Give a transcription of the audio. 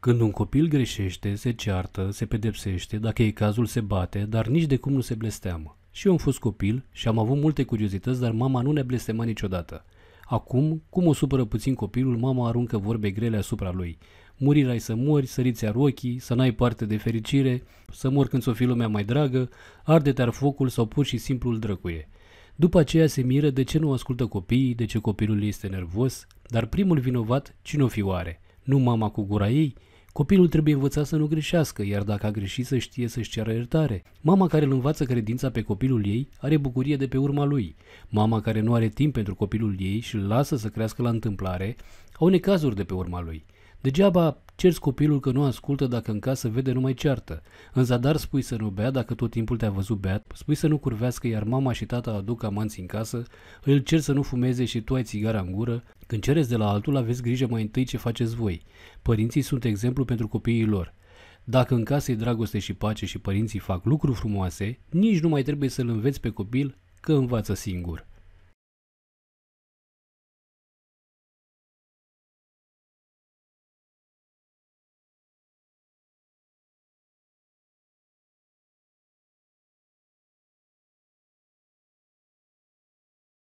Când un copil greșește, se ceartă, se pedepsește, dacă e cazul se bate, dar nici de cum nu se blesteamă. Și eu am fost copil și am avut multe curiozități, dar mama nu ne blestema niciodată. Acum, cum o supără puțin copilul, mama aruncă vorbe grele asupra lui. Murirai să mori, săriți-ar ochii, să n-ai parte de fericire, să mor când s-o fi lumea mai dragă, arde-te-ar focul sau pur și simplu îl drăcuie. După aceea se miră de ce nu ascultă copiii, de ce copilul este nervos, dar primul vinovat cine o fi oare? nu mama cu gura ei, Copilul trebuie învățat să nu greșească, iar dacă a greșit să știe să-și ceară iertare. Mama care îl învață credința pe copilul ei are bucurie de pe urma lui. Mama care nu are timp pentru copilul ei și îl lasă să crească la întâmplare au necazuri de pe urma lui. Degeaba cerți copilul că nu ascultă dacă în casă vede numai ceartă. În zadar spui să nu bea dacă tot timpul te-a văzut beat, spui să nu curvească iar mama și tata aduc amanți în casă, îl cer să nu fumeze și tu ai țigara în gură. Când cereți de la altul, aveți grijă mai întâi ce faceți voi. Părinții sunt exemplu pentru copiii lor. Dacă în casă e dragoste și pace și părinții fac lucruri frumoase, nici nu mai trebuie să-l înveți pe copil că învață singur.